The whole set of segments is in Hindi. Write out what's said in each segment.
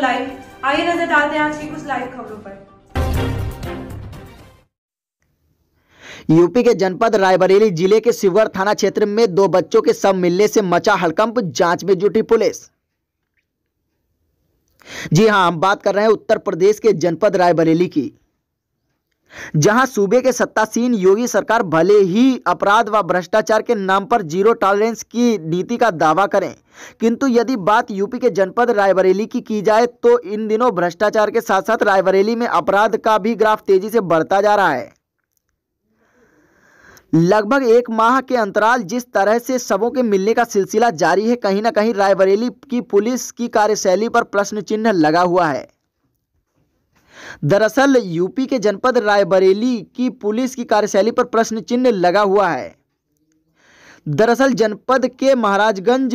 लाइव आइए नजर डालते हैं आज की कुछ लाइव खबरों पर यूपी के जनपद रायबरेली जिले के शिवगढ़ थाना क्षेत्र में दो बच्चों के शव मिलने से मचा हड़कंप जांच में जुटी पुलिस जी हां हम बात कर रहे हैं उत्तर प्रदेश के जनपद रायबरेली की जहां सूबे के सत्तासीन योगी सरकार भले ही अपराध व भ्रष्टाचार के नाम पर जीरो टॉलरेंस की नीति का दावा करें किंतु यदि बात यूपी के जनपद रायबरेली की की जाए तो इन दिनों भ्रष्टाचार के साथ साथ रायबरेली में अपराध का भी ग्राफ तेजी से बढ़ता जा रहा है लगभग एक माह के अंतराल जिस तरह से सबों के मिलने का सिलसिला जारी है कहीं ना कहीं रायबरेली की पुलिस की कार्यशैली पर प्रश्न चिन्ह लगा हुआ है दरअसल यूपी के जनपद रायबरेली की पुलिस की कार्यशैली पर प्रश्न चिन्ह लगा हुआ है दरअसल जनपद के महाराजगंज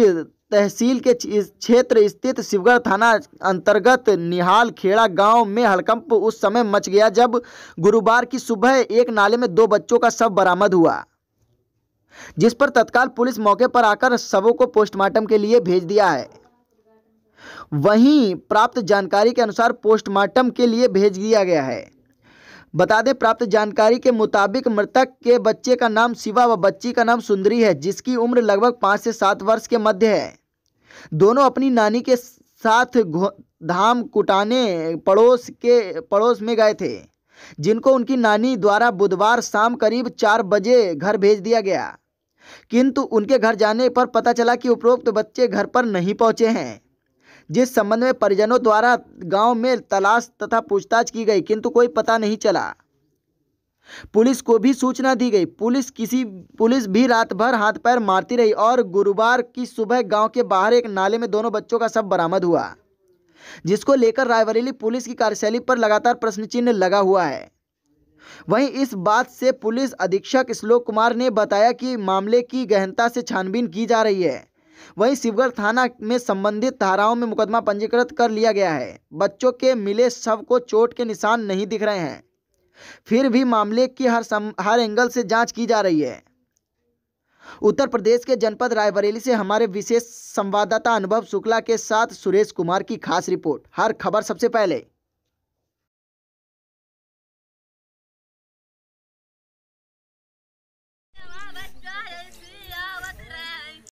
तहसील के क्षेत्र स्थित शिवगढ़ थाना अंतर्गत निहाल खेड़ा गांव में हड़कंप उस समय मच गया जब गुरुवार की सुबह एक नाले में दो बच्चों का शव बरामद हुआ जिस पर तत्काल पुलिस मौके पर आकर शवों को पोस्टमार्टम के लिए भेज दिया है वहीं प्राप्त जानकारी के अनुसार पोस्टमार्टम के लिए भेज दिया गया है बता दें प्राप्त जानकारी के मुताबिक मृतक के बच्चे का नाम शिवा व बच्ची का नाम सुंदरी है जिसकी उम्र लगभग पाँच से सात वर्ष के मध्य है दोनों अपनी नानी के साथ धाम कुटाने पड़ोस के पड़ोस में गए थे जिनको उनकी नानी द्वारा बुधवार शाम करीब चार बजे घर भेज दिया गया किंतु उनके घर जाने पर पता चला कि उपरोक्त बच्चे घर पर नहीं पहुंचे हैं जिस संबंध में परिजनों द्वारा गांव में तलाश तथा पूछताछ की गई किंतु कोई पता नहीं चला पुलिस को भी सूचना दी गई पुलिस किसी पुलिस भी रात भर हाथ पैर मारती रही और गुरुवार की सुबह गांव के बाहर एक नाले में दोनों बच्चों का शव बरामद हुआ जिसको लेकर रायबरेली पुलिस की कार्यशैली पर लगातार प्रश्न चिन्ह लगा हुआ है वहीं इस बात से पुलिस अधीक्षक श्लोक कुमार ने बताया कि मामले की गहनता से छानबीन की जा रही है वहीं शिवगढ़ थाना में संबंधित धाराओं में मुकदमा पंजीकृत कर लिया गया है बच्चों के मिले शव को चोट के निशान नहीं दिख रहे हैं फिर भी मामले की हर सम, हर एंगल से जांच की जा रही है उत्तर प्रदेश के जनपद रायबरेली से हमारे विशेष संवाददाता अनुभव शुक्ला के साथ सुरेश कुमार की खास रिपोर्ट हर खबर सबसे पहले